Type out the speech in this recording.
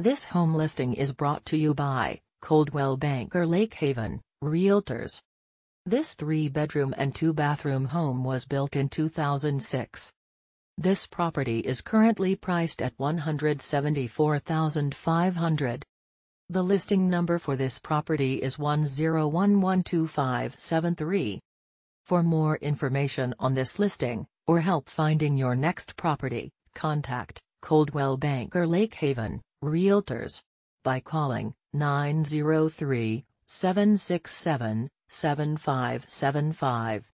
This home listing is brought to you by Coldwell Banker Lake Haven, Realtors. This three-bedroom and two-bathroom home was built in 2006. This property is currently priced at $174,500. The listing number for this property is 10112573. For more information on this listing, or help finding your next property, contact Coldwell Banker Lake Haven. Realtors. By calling 903 767 7575.